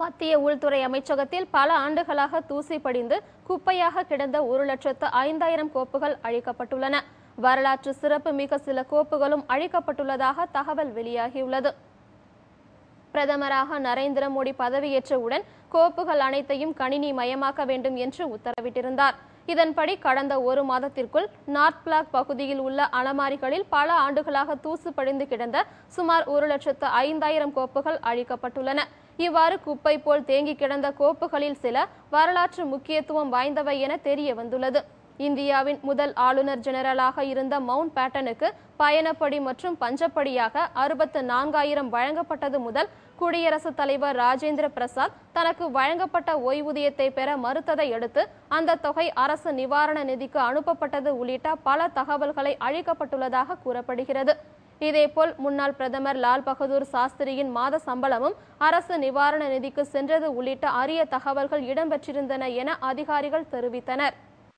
மத்திய உள்துறை அமைச்சகத்தில் பல ஆண்டுகளாக தூசி படிந்து குப்பையாக கிடந்த ஒரு லட்சத்து ஐந்தாயிரம் கோப்புகள் அழிக்கப்பட்டுள்ளன வரலாற்று சிறப்பு மிக சில கோப்புகளும் அழிக்கப்பட்டுள்ளதாக தகவல் வெளியாகியுள்ளது பிரதமராக நரேந்திர மோடி பதவியேற்றவுடன் கோப்புகள் அனைத்தையும் கணினி மயமாக்க வேண்டும் என்று உத்தரவிட்டிருந்தார் இதன்படி கடந்த ஒரு மாதத்திற்குள் நார்த் பிளாக் பகுதியில் உள்ள அலமாரிகளில் பல ஆண்டுகளாக தூசு படிந்து கிடந்த சுமார் ஒரு லட்சத்து ஐந்தாயிரம் கோப்புகள் அழிக்கப்பட்டுள்ளன இவ்வாறு குப்பை போல் தேங்கி கிடந்த கோப்புகளில் சில வரலாற்று முக்கியத்துவம் வாய்ந்தவை என தெரிய வந்துள்ளது இந்தியாவின் முதல் ஆளுநர் ஜெனரலாக இருந்த மவுண்ட் பேட்டனுக்கு பயணப்படி மற்றும் பஞ்சப்படியாக அறுபத்து நான்காயிரம் வழங்கப்பட்டது முதல் குடியரசுத் தலைவர் ராஜேந்திர பிரசாத் தனக்கு வழங்கப்பட்ட ஓய்வூதியத்தை பெற மறுத்ததை அடுத்து அந்த தொகை அரசு நிவாரண நிதிக்கு அனுப்பப்பட்டது உள்ளிட்ட பல தகவல்களை அழிக்கப்பட்டுள்ளதாக கூறப்படுகிறது இதேபோல் முன்னாள் பிரதமர் லால் பகதூர் சாஸ்திரியின் மாத சம்பளமும் அரசு நிவாரண நிதிக்கு சென்றது உள்ளிட்ட அரிய தகவல்கள் இடம்பெற்றிருந்தன என அதிகாரிகள் தெரிவித்தனர்